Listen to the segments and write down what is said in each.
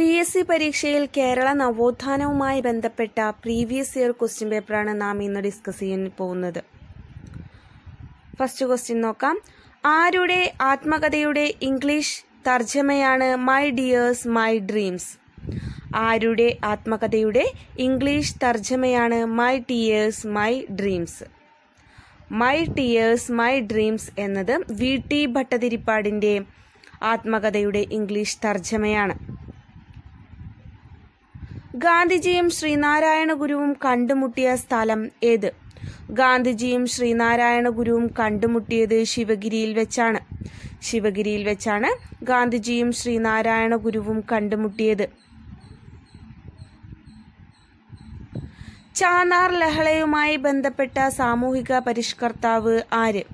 P S C പരീക്ഷയിൽ കേരള നവോത്ഥാനവുമായി ബന്ധപ്പെട്ട previous year question പേപ്പറാണ് നാം ഇന്ന് ഡിസ്കസ് ചെയ്യാൻ പോകുന്നത് ഫസ്റ്റ് ക്വസ്റ്റ്യൻ നോക്കാം ആരുടെ ആത്മകഥയുടെ ഇംഗ്ലീഷ് തർജ്ജമയാണ് മൈ ഡിയേഴ്സ് മൈ ഡ്രീംസ് ആരുടെ ആത്മകഥയുടെ ഇംഗ്ലീഷ് തർജ്ജമയാണ് my tears my dreams my tears my dreams എന്നത് വി ടി ഭട്ടതിരിപ്പാടിന്റെ ആത്മകഥയുടെ ഇംഗ്ലീഷ് തർജ്ജമയാണ് ഗാന്ധിജിയും ശ്രീനാരായണ ഗുരുവും കണ്ടുമുട്ടിയ സ്ഥലം ഏത് ഗാന്ധിജിയും ശ്രീനാരായണ ഗുരുവും കണ്ടുമുട്ടിയത് ശിവഗിരിയിൽ വെച്ചാണ് ശിവഗിരിയിൽ വെച്ചാണ് ഗാന്ധിജിയും ശ്രീനാരായണ ഗുരുവും കണ്ടുമുട്ടിയത് ചാനാർ ലഹളയുമായി ബന്ധപ്പെട്ട സാമൂഹിക പരിഷ്കർത്താവ് ആര്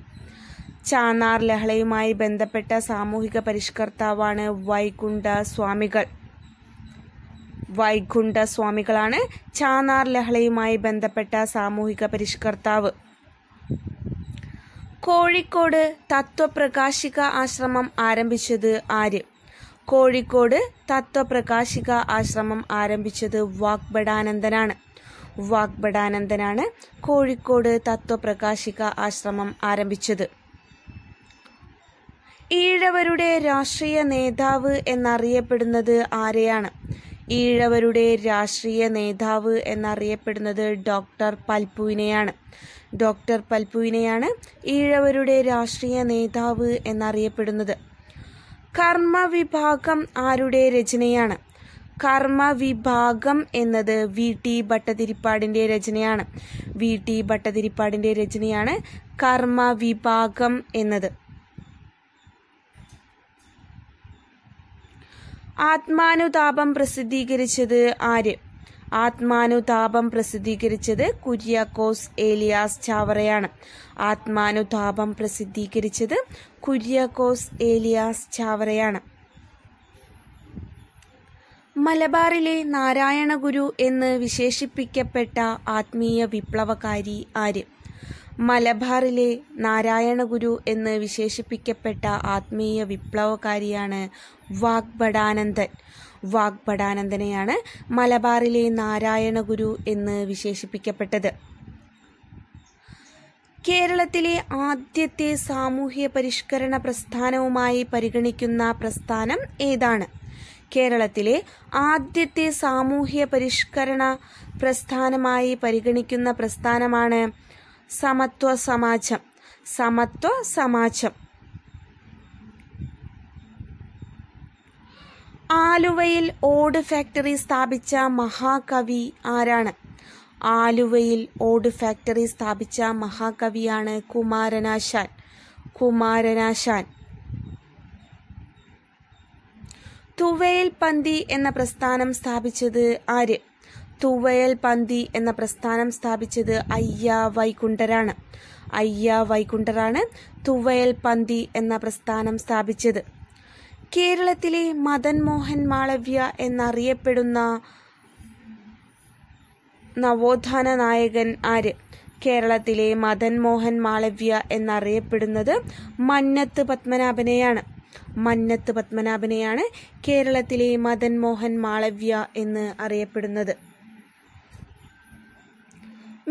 ചാനാർ ലഹളയുമായി ബന്ധപ്പെട്ട സാമൂഹിക പരിഷ്കർത്താവാണ് വൈകുണ്ഠ സ്വാമികൾ വൈകുണ്ഠ സ്വാമികളാണ് ചാനാർ ലഹളയുമായി ബന്ധപ്പെട്ട സാമൂഹിക പരിഷ്കർത്താവ് കോഴിക്കോട് തത്വപ്രകാശിക ആശ്രമം ആരംഭിച്ചത് ആര് കോഴിക്കോട് തത്വപ്രകാശിക ആശ്രമം ആരംഭിച്ചത് വാഗ്ബടാനന്ദനാണ് വാഗ്ബടാനന്ദനാണ് കോഴിക്കോട് തത്വപ്രകാശിക ആശ്രമം ആരംഭിച്ചത് ഈഴവരുടെ രാഷ്ട്രീയ നേതാവ് എന്നറിയപ്പെടുന്നത് ആരെയാണ് ഈഴവരുടെ രാഷ്ട്രീയ നേതാവ് എന്നറിയപ്പെടുന്നത് ഡോക്ടർ പൽപുവിനെയാണ് ഡോക്ടർ പൽപുവിനെയാണ് ഈഴവരുടെ രാഷ്ട്രീയ നേതാവ് എന്നറിയപ്പെടുന്നത് കർമ്മവിഭാഗം ആരുടെ രചനയാണ് കർമ്മവിഭാഗം എന്നത് വി ടി ഭട്ടതിരിപ്പാടിന്റെ രചനയാണ് വി ടി ഭട്ടതിരിപ്പാടിന്റെ രചനയാണ് കർമ്മവിഭാഗം എന്നത് ആത്മാനുതാപം പ്രസിദ്ധീകരിച്ചത് ആര് ആത്മാനുതാപം പ്രസിദ്ധീകരിച്ചത് കുര്യാക്കോസ് ഏലിയാസ് ചാവറയാണ് ആത്മാനുതാപം പ്രസിദ്ധീകരിച്ചത് കുര്യാക്കോസ് ഏലിയാസ് ചാവറയാണ് മലബാറിലെ നാരായണഗുരു എന്ന് വിശേഷിപ്പിക്കപ്പെട്ട ആത്മീയ വിപ്ലവകാരി ആര് മലബാറിലെ നാരായണഗുരു എന്ന് വിശേഷിപ്പിക്കപ്പെട്ട ആത്മീയ വിപ്ലവകാരിയാണ് വാഗ്ബടാനന്ദൻ വാഗ്ബടാനന്ദനെയാണ് മലബാറിലെ നാരായണഗുരു എന്ന് വിശേഷിപ്പിക്കപ്പെട്ടത് കേരളത്തിലെ ആദ്യത്തെ സാമൂഹ്യ പരിഷ്കരണ പ്രസ്ഥാനവുമായി പരിഗണിക്കുന്ന പ്രസ്ഥാനം ഏതാണ് കേരളത്തിലെ ആദ്യത്തെ സാമൂഹ്യ പരിഷ്കരണ പ്രസ്ഥാനമായി പരിഗണിക്കുന്ന പ്രസ്ഥാനമാണ് സമത്വ സമാജം സമത്വ സമാജം ആലുവയിൽ ഓട് ഫാക്ടറി സ്ഥാപിച്ച മഹാകവി ആരാണ് ആലുവയിൽ ഓട് ഫാക്ടറി സ്ഥാപിച്ച മഹാകവിയാണ് കുമാരനാശാൻ കുമാരനാശാൻ തുവയിൽ പന്തി എന്ന പ്രസ്ഥാനം സ്ഥാപിച്ചത് ആര് തൂവയൽ പന്തി എന്ന പ്രസ്ഥാനം സ്ഥാപിച്ചത് അയ്യ വൈകുണ്ഠരാണ് അയ്യ വൈകുണ്ഠരാണ് തൂവയൽ പന്തി എന്ന പ്രസ്ഥാനം സ്ഥാപിച്ചത് കേരളത്തിലെ മദൻ മോഹൻ മാളവ്യ എന്നറിയപ്പെടുന്ന നവോത്ഥാന നായകൻ ആര് കേരളത്തിലെ മദൻ മോഹൻ മാളവ്യ എന്നറിയപ്പെടുന്നത് മന്നത്ത് പത്മനാഭനെയാണ് മന്നത്ത് പത്മനാഭനെയാണ് കേരളത്തിലെ മദൻ മോഹൻ മാളവ്യ എന്ന് അറിയപ്പെടുന്നത്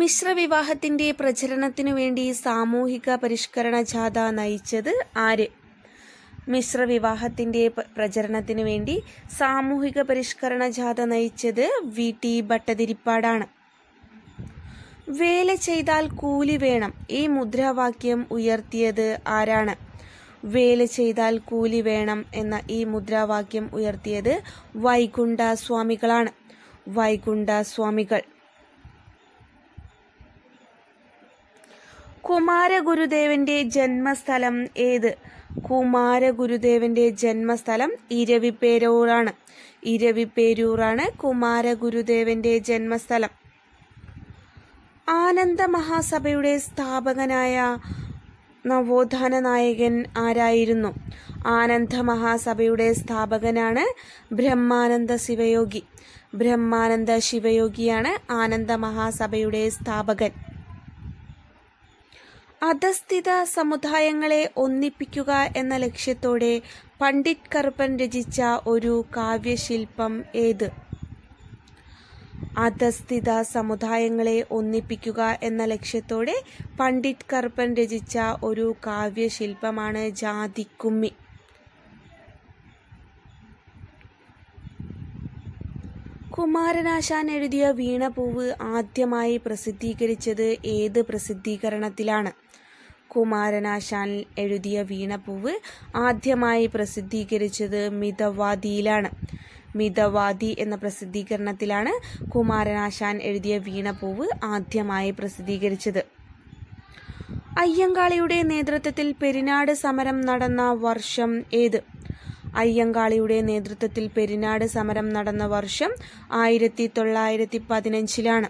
മിശ്രവിവാഹത്തിന്റെ പ്രചരണത്തിനു വേണ്ടി സാമൂഹിക പരിഷ്കരണ ജാഥ നയിച്ചത് ആര് മിശ്രവിവാഹത്തിന്റെ പ്രചരണത്തിനു വേണ്ടി സാമൂഹിക പരിഷ്കരണ ജാഥ നയിച്ചത് വി ടി ഭട്ടതിരിപ്പാടാണ് വേല ചെയ്താൽ കൂലി വേണം ഈ മുദ്രാവാക്യം ഉയർത്തിയത് ആരാണ് വേല ചെയ്താൽ കൂലി വേണം എന്ന ഈ മുദ്രാവാക്യം ഉയർത്തിയത് വൈകുണ്ഠ സ്വാമികളാണ് വൈകുണ്ഠ സ്വാമികൾ കുമാരഗുരുദേവന്റെ ജന്മസ്ഥലം ഏത് കുമാരഗുരുദേവന്റെ ജന്മസ്ഥലം ഇരവിപ്പേരൂറാണ് ഇരവിപ്പേരൂറാണ് കുമാരഗുരുദേവന്റെ ജന്മസ്ഥലം ആനന്ദ മഹാസഭയുടെ സ്ഥാപകനായ നവോത്ഥാന നായകൻ ആരായിരുന്നു ആനന്ദ മഹാസഭയുടെ സ്ഥാപകനാണ് ബ്രഹ്മാനന്ദ ശിവയോഗി ബ്രഹ്മാനന്ദ ശിവയോഗിയാണ് ആനന്ദ മഹാസഭയുടെ സ്ഥാപകൻ അധസ്ഥിത സമുദായങ്ങളെ ഒന്നിപ്പിക്കുക എന്ന ലക്ഷ്യത്തോടെ പണ്ഡിറ്റ് കറുപ്പൻ രചിച്ച ഒരു കാവ്യശില്പം ഏത് അധസ്ഥിത സമുദായങ്ങളെ ഒന്നിപ്പിക്കുക എന്ന ലക്ഷ്യത്തോടെ പണ്ഡിറ്റ് കറുപ്പൻ രചിച്ച ഒരു കാവ്യശില്പമാണ് ജാതിക്കുമ്മി കുമാരനാശാൻ എഴുതിയ വീണപൂവ് ആദ്യമായി പ്രസിദ്ധീകരിച്ചത് ഏത് പ്രസിദ്ധീകരണത്തിലാണ് കുമാരനാശാൻ എഴുതിയ വീണപ്പൂവ് ആദ്യമായി പ്രസിദ്ധീകരിച്ചത് മിതവാദിയിലാണ് മിതവാദി എന്ന പ്രസിദ്ധീകരണത്തിലാണ് കുമാരനാശാൻ എഴുതിയ വീണപ്പൂവ് ആദ്യമായി പ്രസിദ്ധീകരിച്ചത് അയ്യങ്കാളിയുടെ നേതൃത്വത്തിൽ പെരിനാട് സമരം നടന്ന വർഷം ഏത് അയ്യങ്കാളിയുടെ നേതൃത്വത്തിൽ പെരിനാട് സമരം നടന്ന വർഷം ആയിരത്തി തൊള്ളായിരത്തി പതിനഞ്ചിലാണ്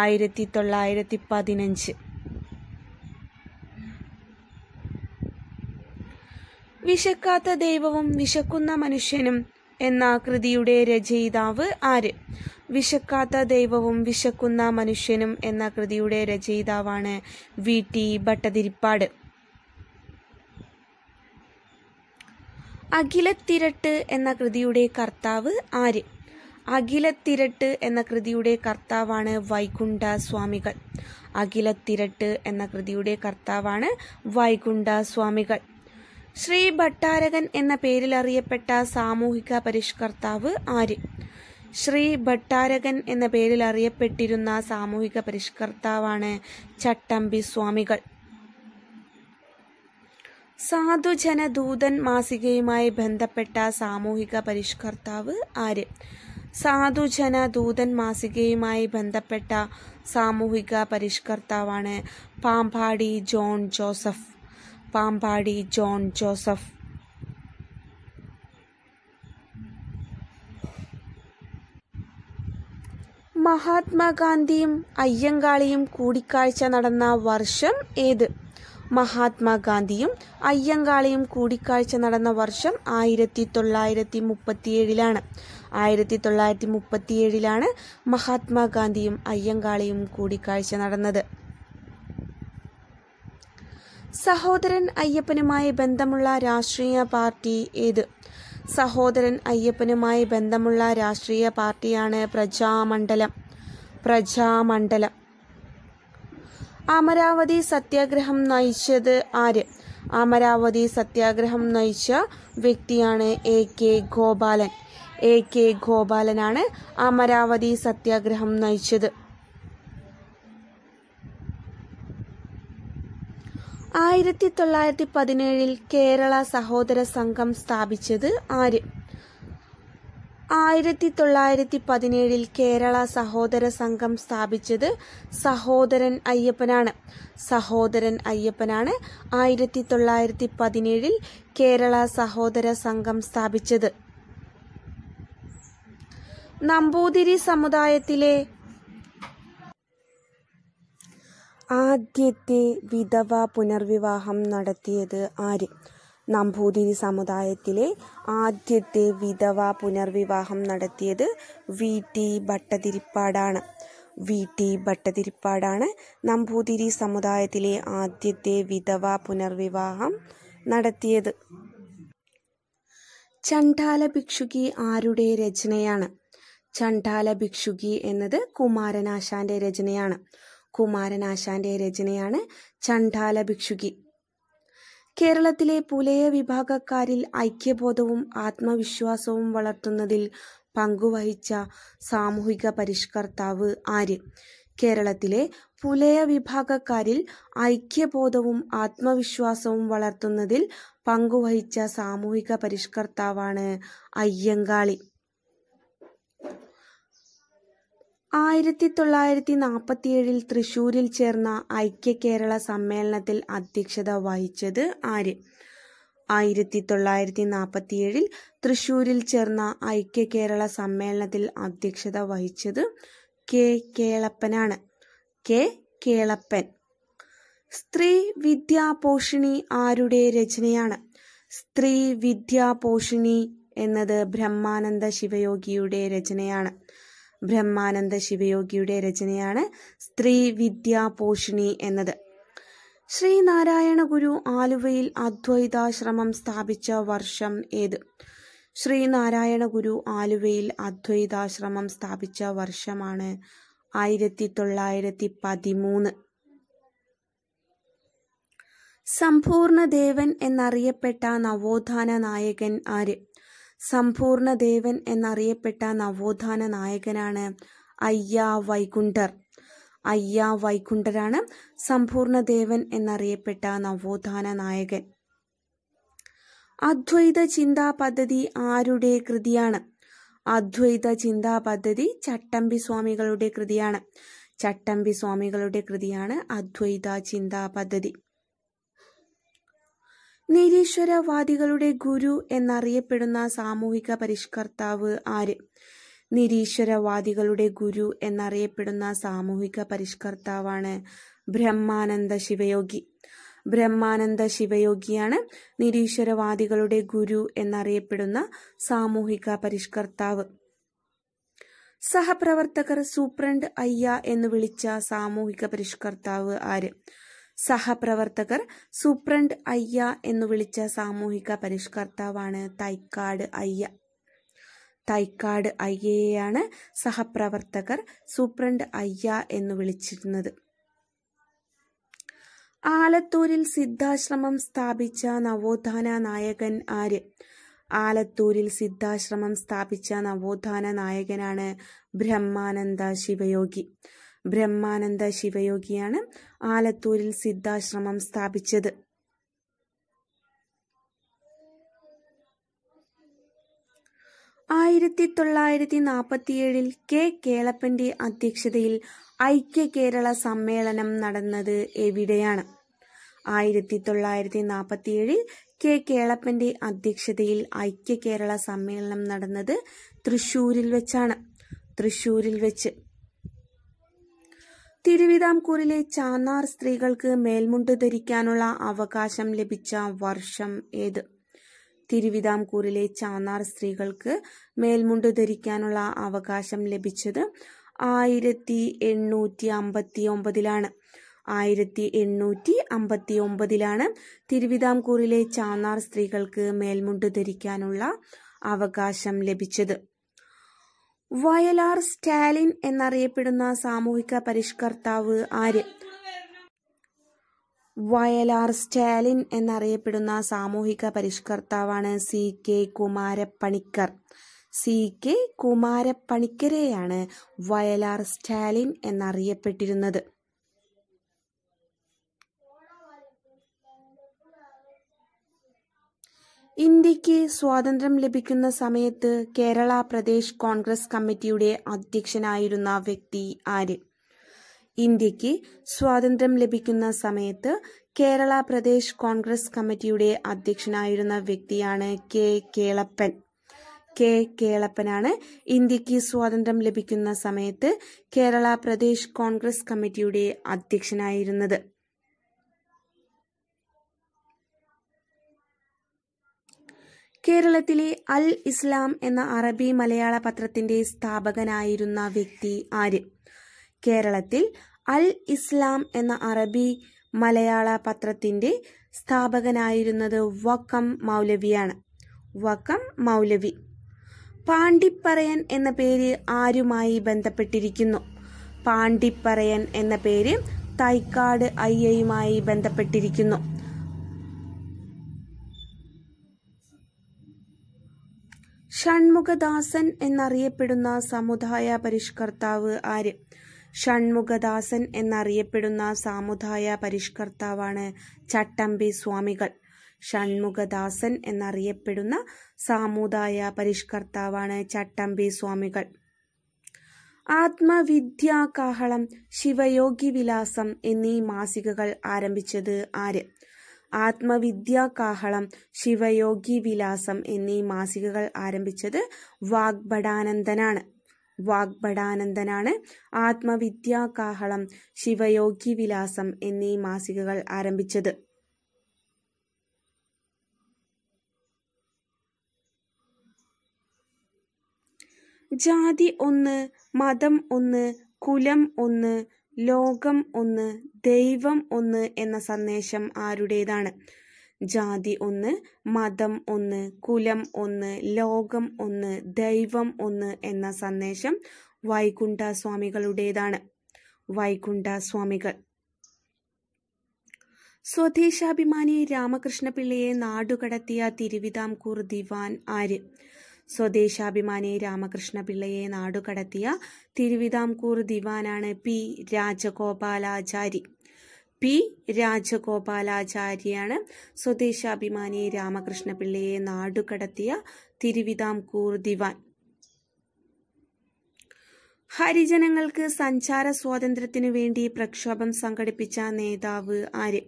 ആയിരത്തി തൊള്ളായിരത്തി പതിനഞ്ച് വിശക്കാത്ത ദൈവവും വിശക്കുന്ന മനുഷ്യനും എന്ന കൃതിയുടെ രചയിതാവ് ആര് വിശക്കാത്ത ദൈവവും വിശക്കുന്ന മനുഷ്യനും എന്ന കൃതിയുടെ രചയിതാവാണ് വി ടി ഭട്ടതിരിപ്പാട് അഖിലത്തിരട്ട് എന്ന കൃതിയുടെ കർത്താവ് ആര് അഖിലത്തിരട്ട് എന്ന കൃതിയുടെ കർത്താവാണ് വൈകുണ്ഠ സ്വാമികൾ അഖിലത്തിരട്ട് എന്ന കൃതിയുടെ കർത്താവാണ് വൈകുണ്ഠ സ്വാമികൾ ശ്രീ ഭട്ടാരകൻ എന്ന പേരിൽ അറിയപ്പെട്ട സാമൂഹിക പരിഷ്കർത്താവ് ആര് ശ്രീ ഭട്ടാരകൻ എന്ന പേരിൽ അറിയപ്പെട്ടിരുന്ന സാമൂഹിക പരിഷ്കർത്താവാണ് ചട്ടമ്പി സ്വാമികൾ സാധുജനദൂതൻ മാസികയുമായി ബന്ധപ്പെട്ട സാമൂഹിക പരിഷ്കർത്താവ് ആര് സാധുജന ദൂതൻ മാസികയുമായി ബന്ധപ്പെട്ട സാമൂഹിക പരിഷ്കർത്താവാണ് പാമ്പാടി ജോൺ ജോസഫ് പാമ്പാടി ജോൺ ജോസഫ് മഹാത്മാഗാന്ധിയും അയ്യങ്കാളിയും കൂടിക്കാഴ്ച നടന്ന വർഷം ഏത് മഹാത്മാഗാന്ധിയും അയ്യങ്കാളിയും കൂടിക്കാഴ്ച നടന്ന വർഷം ആയിരത്തി തൊള്ളായിരത്തി മുപ്പത്തിയേഴിലാണ് ആയിരത്തി തൊള്ളായിരത്തി മുപ്പത്തിയേഴിലാണ് മഹാത്മാഗാന്ധിയും അയ്യങ്കാളിയും കൂടിക്കാഴ്ച നടന്നത് സഹോദരൻ അയ്യപ്പനുമായി ബന്ധമുള്ള രാഷ്ട്രീയ പാർട്ടി ഏത് സഹോദരൻ അയ്യപ്പനുമായി ബന്ധമുള്ള രാഷ്ട്രീയ പാർട്ടിയാണ് പ്രജാമണ്ഡലം പ്രജാമണ്ഡലം അമരാവതി സത്യാഗ്രഹം നയിച്ചത് ആര് അമരാവതി സത്യാഗ്രഹം നയിച്ച വ്യക്തിയാണ് A K Gopalan A K ഗോപാലനാണ് അമരാവതി സത്യാഗ്രഹം നയിച്ചത് ആയിരത്തി തൊള്ളായിരത്തി പതിനേഴിൽ കേരള സഹോദര സംഘം സ്ഥാപിച്ചത് ആര് ആയിരത്തി തൊള്ളായിരത്തി പതിനേഴിൽ കേരള സഹോദര സംഘം സ്ഥാപിച്ചത് സഹോദരൻ അയ്യപ്പനാണ് സഹോദരൻ അയ്യപ്പനാണ് ആയിരത്തി തൊള്ളായിരത്തി പതിനേഴിൽ കേരള സഹോദര സംഘം സ്ഥാപിച്ചത് നമ്പൂതിരി സമുദായത്തിലെ ആദ്യത്തെ വിധവ പുനർവിവാഹം നടത്തിയത് ആര് നമ്പൂതിരി സമുദായത്തിലെ ആദ്യത്തെ വിധവ പുനർവിവാഹം നടത്തിയത് വി ടി ഭട്ടതിരിപ്പാടാണ് വി ടി ഭട്ടതിരിപ്പാടാണ് നമ്പൂതിരി സമുദായത്തിലെ ആദ്യത്തെ വിധവ പുനർവിവാഹം നടത്തിയത് ചണ്ഡാല ഭിക്ഷുകി ആരുടെ രചനയാണ് ചണ്ഡാല ഭിക്ഷുകി എന്നത് കുമാരനാശാന്റെ രചനയാണ് കുമാരനാശാന്റെ രചനയാണ് ചണ്ഡാല ഭിക്ഷുകി കേരളത്തിലെ പുലയ വിഭാഗക്കാരിൽ ഐക്യബോധവും ആത്മവിശ്വാസവും വളർത്തുന്നതിൽ പങ്കുവഹിച്ച സാമൂഹിക പരിഷ്കർത്താവ് ആര് കേരളത്തിലെ പുലയ വിഭാഗക്കാരിൽ ഐക്യബോധവും ആത്മവിശ്വാസവും വളർത്തുന്നതിൽ പങ്കുവഹിച്ച സാമൂഹിക പരിഷ്കർത്താവാണ് അയ്യങ്കാളി ആയിരത്തി തൊള്ളായിരത്തി നാൽപ്പത്തിയേഴിൽ തൃശൂരിൽ ചേർന്ന ഐക്യ കേരള സമ്മേളനത്തിൽ അധ്യക്ഷത വഹിച്ചത് ആര് ആയിരത്തി തൊള്ളായിരത്തി നാൽപ്പത്തിയേഴിൽ തൃശൂരിൽ ചേർന്ന ഐക്യ കേരള സമ്മേളനത്തിൽ അധ്യക്ഷത വഹിച്ചത് കെ കേളപ്പനാണ് കെ കേളപ്പൻ സ്ത്രീ വിദ്യാപോഷിണി ആരുടെ രചനയാണ് സ്ത്രീ വിദ്യാപോഷിണി എന്നത് ബ്രഹ്മാനന്ദ ശിവയോഗിയുടെ രചനയാണ് ബ്രഹ്മാനന്ദ ശിവയോഗിയുടെ രചനയാണ് സ്ത്രീ വിദ്യാ പോഷിണി എന്നത് ശ്രീനാരായണ ഗുരു ആലുവയിൽ അദ്വൈതാശ്രമം സ്ഥാപിച്ച വർഷം ഏത് ശ്രീനാരായണ ഗുരു ആലുവയിൽ അദ്വൈതാശ്രമം സ്ഥാപിച്ച വർഷമാണ് ആയിരത്തി തൊള്ളായിരത്തി പതിമൂന്ന് സമ്പൂർണ്ണ ദേവൻ എന്നറിയപ്പെട്ട നവോത്ഥാന നായകൻ ആര് സമ്പൂർണ്ണ ദേവൻ എന്നറിയപ്പെട്ട നവോത്ഥാന നായകനാണ് അയ്യ വൈകുണ്ഠർ അയ്യ വൈകുണ്ഠരാണ് സമ്പൂർണ്ണ ദേവൻ എന്നറിയപ്പെട്ട നവോത്ഥാന നായകൻ അദ്വൈത ചിന്താ പദ്ധതി ആരുടെ കൃതിയാണ് അദ്വൈത ചിന്താ പദ്ധതി ചട്ടമ്പി സ്വാമികളുടെ കൃതിയാണ് ചട്ടമ്പി സ്വാമികളുടെ കൃതിയാണ് അദ്വൈത ചിന്താ പദ്ധതി നിരീശ്വരവാദികളുടെ ഗുരു എന്നറിയപ്പെടുന്ന സാമൂഹിക പരിഷ്കർത്താവ് ആര് നിരീശ്വരവാദികളുടെ ഗുരു എന്നറിയപ്പെടുന്ന സാമൂഹിക പരിഷ്കർത്താവാണ് ബ്രഹ്മാനന്ദ ശിവയോഗി ബ്രഹ്മാനന്ദ ശിവയോഗിയാണ് നിരീശ്വരവാദികളുടെ ഗുരു എന്നറിയപ്പെടുന്ന സാമൂഹിക പരിഷ്കർത്താവ് സഹപ്രവർത്തകർ സൂപ്രണ്ട് അയ്യ എന്ന് വിളിച്ച സാമൂഹിക പരിഷ്കർത്താവ് ആര് സഹപ്രവർത്തകർ സൂപ്രണ്ട് അയ്യ എന്നു വിളിച്ച സാമൂഹിക പരിഷ്കർത്താവാണ് തൈക്കാട് അയ്യ തൈക്കാട് അയ്യയെയാണ് സഹപ്രവർത്തകർ സൂപ്രണ്ട് അയ്യ എന്ന് വിളിച്ചിരുന്നത് ആലത്തൂരിൽ സിദ്ധാശ്രമം സ്ഥാപിച്ച നവോത്ഥാന നായകൻ ആര് ആലത്തൂരിൽ സിദ്ധാശ്രമം സ്ഥാപിച്ച നവോത്ഥാന നായകനാണ് ബ്രഹ്മാനന്ദ ശിവയോഗി ബ്രഹ്മാനന്ദ ശിവയോഗിയാണ് ആലത്തൂരിൽ സിദ്ധാശ്രമം സ്ഥാപിച്ചത് ആയിരത്തി തൊള്ളായിരത്തി നാൽപ്പത്തിയേഴിൽ കെ കേളപ്പന്റെ അധ്യക്ഷതയിൽ ഐക്യ കേരള സമ്മേളനം നടന്നത് എവിടെയാണ് ആയിരത്തി തൊള്ളായിരത്തി നാൽപ്പത്തിയേഴിൽ കെ കേളപ്പന്റെ അധ്യക്ഷതയിൽ ഐക്യ കേരള സമ്മേളനം നടന്നത് തൃശൂരിൽ വെച്ചാണ് തൃശൂരിൽ വെച്ച് തിരുവിതാംകൂറിലെ ചാന്നാർ സ്ത്രീകൾക്ക് മേൽമുണ്ട് ധരിക്കാനുള്ള അവകാശം ലഭിച്ച വർഷം ഏത് തിരുവിതാംകൂറിലെ ചാന്നാർ സ്ത്രീകൾക്ക് മേൽമുണ്ട് ധരിക്കാനുള്ള അവകാശം ലഭിച്ചത് ആയിരത്തി എണ്ണൂറ്റി അമ്പത്തി ഒമ്പതിലാണ് ആയിരത്തി എണ്ണൂറ്റി അമ്പത്തി ഒമ്പതിലാണ് തിരുവിതാംകൂറിലെ ചാന്നാർ സ്ത്രീകൾക്ക് മേൽമുണ്ട് ധരിക്കാനുള്ള അവകാശം ലഭിച്ചത് വയലാർ സ്റ്റാലിൻ എന്നറിയപ്പെടുന്ന സാമൂഹിക പരിഷ്കർത്താവ് ആര് വയലാർ സ്റ്റാലിൻ എന്നറിയപ്പെടുന്ന സാമൂഹിക പരിഷ്കർത്താവാണ് C K Kumarapanicker C K കുമാരപ്പണിക്കരെയാണ് വയലാർ സ്റ്റാലിൻ എന്നറിയപ്പെട്ടിരുന്നത് ഇന്ത്യക്ക് സ്വാതന്ത്ര്യം ലഭിക്കുന്ന സമയത്ത് കേരള പ്രദേശ് കോൺഗ്രസ് കമ്മിറ്റിയുടെ അധ്യക്ഷനായിരുന്ന വ്യക്തി ആര് ഇന്ത്യക്ക് സ്വാതന്ത്ര്യം ലഭിക്കുന്ന സമയത്ത് കേരള പ്രദേശ് കോൺഗ്രസ് കമ്മിറ്റിയുടെ അധ്യക്ഷനായിരുന്ന വ്യക്തിയാണ് കെ കേളപ്പൻ കെ കേളപ്പനാണ് ഇന്ത്യക്ക് സ്വാതന്ത്ര്യം ലഭിക്കുന്ന സമയത്ത് കേരള പ്രദേശ് കോൺഗ്രസ് കമ്മിറ്റിയുടെ അധ്യക്ഷനായിരുന്നത് കേരളത്തിലെ അൽ ഇസ്ലാം എന്ന അറബി മലയാള പത്രത്തിന്റെ സ്ഥാപകനായിരുന്ന വ്യക്തി ആര് കേരളത്തിൽ അൽ ഇസ്ലാം എന്ന അറബി മലയാള പത്രത്തിന്റെ സ്ഥാപകനായിരുന്നത് വക്കം മൗലവിയാണ് വക്കം മൗലവി പാണ്ഡിപ്പറയൻ എന്ന പേര് ആരുമായി ബന്ധപ്പെട്ടിരിക്കുന്നു പാണ്ഡിപ്പറയൻ എന്ന പേര് തൈക്കാട് അയ്യയുമായി ബന്ധപ്പെട്ടിരിക്കുന്നു ഷൺമുഖദാസൻ എന്നറിയപ്പെടുന്ന സമുദായ പരിഷ്കർത്താവ് ആര് ഷൺമുഖദാസൻ എന്നറിയപ്പെടുന്ന സാമുദായ പരിഷ്കർത്താവാണ് ചട്ടമ്പി സ്വാമികൾ ഷൺമുഖദാസൻ എന്നറിയപ്പെടുന്ന സാമുദായ പരിഷ്കർത്താവാണ് ചട്ടമ്പി സ്വാമികൾ ആത്മവിദ്യ കാഹളം ശിവയോഗി വിലാസം എന്നീ മാസികകൾ ആരംഭിച്ചത് ആര് കാഹളം ശിവയോഗി വിലാസം എന്നീ മാസികകൾ ആരംഭിച്ചത് വാഗ്ഭടാനന്ദനാണ് വാഗ്ഭടാനന്ദനാണ് കാഹളം ശിവയോഗി വിലാസം എന്നീ മാസികകൾ ആരംഭിച്ചത് ജാതി ഒന്ന് മതം ഒന്ന് കുലം ഒന്ന് ലോകം ഒന്ന് ദൈവം ഒന്ന് എന്ന സന്ദേശം ആരുടേതാണ് ജാതി ഒന്ന് മതം ഒന്ന് കുലം ഒന്ന് ലോകം ഒന്ന് ദൈവം ഒന്ന് എന്ന സന്ദേശം വൈകുണ്ഠ സ്വാമികളുടേതാണ് വൈകുണ്ഠ സ്വാമികൾ സ്വദേശാഭിമാനി രാമകൃഷ്ണപിള്ളയെ നാടുകടത്തിയ തിരുവിതാംകൂർ ദിവാൻ ആര് സ്വദേശാഭിമാനി രാമകൃഷ്ണപിള്ളയെ നാടുകടത്തിയ തിരുവിതാംകൂർ ദിവാനാണ് പി രാജഗോപാലാചാരി പി രാജഗോപാലാചാര്യാണ് സ്വദേശാഭിമാനി രാമകൃഷ്ണപിള്ളയെ നാടുകടത്തിയ തിരുവിതാംകൂർ ദിവാൻ ഹരിജനങ്ങൾക്ക് സഞ്ചാര സ്വാതന്ത്ര്യത്തിനു വേണ്ടി പ്രക്ഷോഭം സംഘടിപ്പിച്ച നേതാവ് ആര്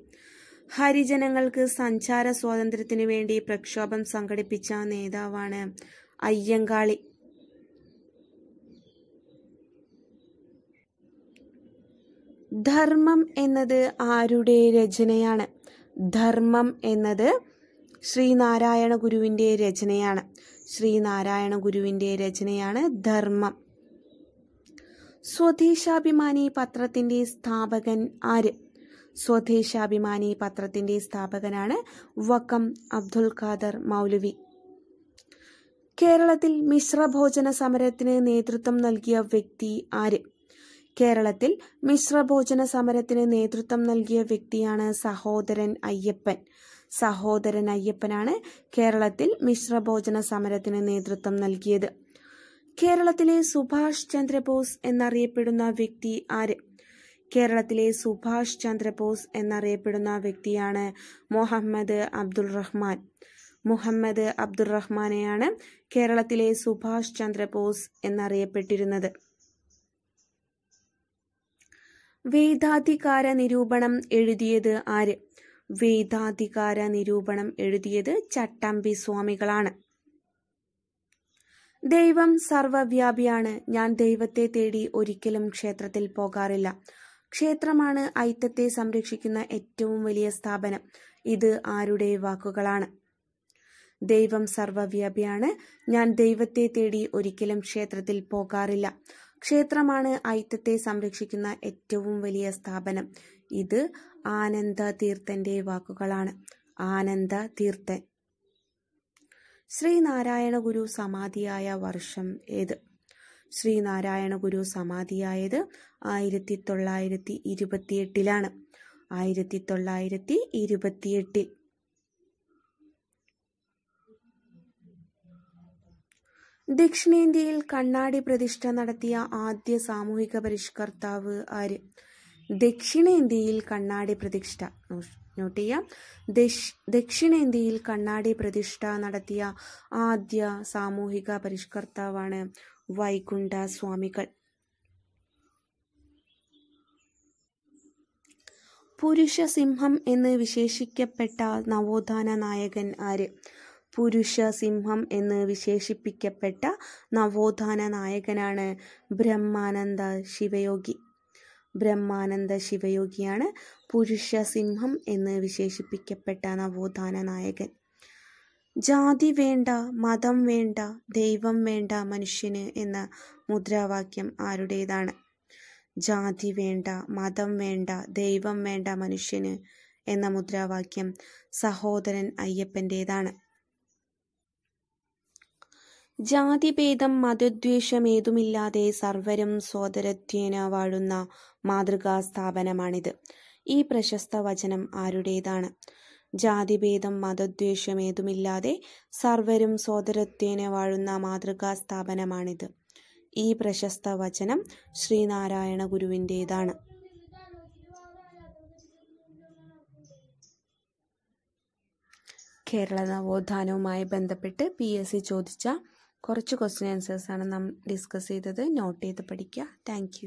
ഹരിജനങ്ങൾക്ക് സഞ്ചാര സ്വാതന്ത്ര്യത്തിനു വേണ്ടി പ്രക്ഷോഭം സംഘടിപ്പിച്ച നേതാവാണ് അയ്യങ്കാളി ധർമ്മം എന്നത് ആരുടെ രചനയാണ് ധർമ്മം എന്നത് ശ്രീനാരായണ ഗുരുവിൻ്റെ രചനയാണ് ശ്രീനാരായണ ഗുരുവിൻ്റെ രചനയാണ് ധർമ്മം സ്വദേശാഭിമാനി പത്രത്തിൻ്റെ സ്ഥാപകൻ ആര് സ്വദേശാഭിമാനി പത്രത്തിൻ്റെ സ്ഥാപകനാണ് വക്കം അബ്ദുൽ ഖാദർ മൗലവി കേരളത്തിൽ മിശ്രഭോജന സമരത്തിന് നേതൃത്വം നൽകിയ വ്യക്തി ആര് കേരളത്തിൽ മിശ്രഭോജന സമരത്തിന് നേതൃത്വം നൽകിയ വ്യക്തിയാണ് സഹോദരൻ അയ്യപ്പൻ സഹോദരൻ അയ്യപ്പനാണ് കേരളത്തിൽ മിശ്രഭോജന സമരത്തിന് നേതൃത്വം നൽകിയത് കേരളത്തിലെ സുഭാഷ് ചന്ദ്രബോസ് എന്നറിയപ്പെടുന്ന വ്യക്തി ആര് കേരളത്തിലെ സുഭാഷ് ചന്ദ്രബോസ് എന്നറിയപ്പെടുന്ന വ്യക്തിയാണ് മുഹമ്മദ് അബ്ദുൾ റഹ്മാൻ മുഹമ്മദ് റഹ്മാനെയാണ് കേരളത്തിലെ സുഭാഷ് ചന്ദ്രബോസ് എന്നറിയപ്പെട്ടിരുന്നത് വേദാധികാര നിരൂപണം എഴുതിയത് ആര് വേദാധികാര നിരൂപണം എഴുതിയത് ചട്ടമ്പി സ്വാമികളാണ് ദൈവം സർവവ്യാപിയാണ് ഞാൻ ദൈവത്തെ തേടി ഒരിക്കലും ക്ഷേത്രത്തിൽ പോകാറില്ല ക്ഷേത്രമാണ് ഐത്തത്തെ സംരക്ഷിക്കുന്ന ഏറ്റവും വലിയ സ്ഥാപനം ഇത് ആരുടെ വാക്കുകളാണ് ദൈവം സർവവ്യാപിയാണ് ഞാൻ ദൈവത്തെ തേടി ഒരിക്കലും ക്ഷേത്രത്തിൽ പോകാറില്ല ക്ഷേത്രമാണ് ഐത്തത്തെ സംരക്ഷിക്കുന്ന ഏറ്റവും വലിയ സ്ഥാപനം ഇത് ആനന്ദ തീർത്ഥന്റെ വാക്കുകളാണ് ആനന്ദ തീർത്ഥൻ ശ്രീനാരായണ ഗുരു സമാധിയായ വർഷം ഏത് ശ്രീനാരായണ ഗുരു സമാധിയായത് ആയിരത്തി തൊള്ളായിരത്തി ഇരുപത്തിയെട്ടിലാണ് ആയിരത്തി തൊള്ളായിരത്തി ഇരുപത്തിയെട്ടിൽ ദക്ഷിണേന്ത്യയിൽ കണ്ണാടി പ്രതിഷ്ഠ നടത്തിയ ആദ്യ സാമൂഹിക പരിഷ്കർത്താവ് ആര് ദക്ഷിണേന്ത്യയിൽ കണ്ണാടി പ്രതിഷ്ഠ നോട്ട് ചെയ്യാം ദക്ഷിണേന്ത്യയിൽ കണ്ണാടി പ്രതിഷ്ഠ നടത്തിയ ആദ്യ സാമൂഹിക പരിഷ്കർത്താവാണ് വൈകുണ്ഠ സ്വാമികൾ പുരുഷ സിംഹം എന്ന് വിശേഷിക്കപ്പെട്ട നവോത്ഥാന നായകൻ ആര് പുരുഷ സിംഹം എന്ന് വിശേഷിപ്പിക്കപ്പെട്ട നവോത്ഥാന നായകനാണ് ബ്രഹ്മാനന്ദ ശിവയോഗി ബ്രഹ്മാനന്ദ ശിവയോഗിയാണ് പുരുഷ സിംഹം എന്ന് വിശേഷിപ്പിക്കപ്പെട്ട നവോത്ഥാന നായകൻ ജാതി വേണ്ട മതം വേണ്ട ദൈവം വേണ്ട മനുഷ്യന് എന്ന മുദ്രാവാക്യം ആരുടേതാണ് ജാതി വേണ്ട മതം വേണ്ട ദൈവം വേണ്ട മനുഷ്യന് എന്ന മുദ്രാവാക്യം സഹോദരൻ അയ്യപ്പൻ്റേതാണ് ജാതിഭേദം മതദ്വേഷമേതുമില്ലാതെ സർവരും സോദരത്വേന വാഴുന്ന മാതൃകാ സ്ഥാപനമാണിത് ഈ പ്രശസ്ത വചനം ആരുടേതാണ് ജാതിഭേദം മതദ്വേഷമേതുമില്ലാതെ സർവരും സോദരത്വേന വാഴുന്ന മാതൃകാ സ്ഥാപനമാണിത് ഈ പ്രശസ്ത വചനം ശ്രീനാരായണ ഗുരുവിൻ്റെതാണ് കേരള നവോത്ഥാനവുമായി ബന്ധപ്പെട്ട് പി എസ് സി ചോദിച്ച കുറച്ച് ക്വസ്റ്റ്യൻ ആൻസേഴ്സാണ് നാം ഡിസ്കസ് ചെയ്തത് നോട്ട് ചെയ്ത് പഠിക്കുക താങ്ക്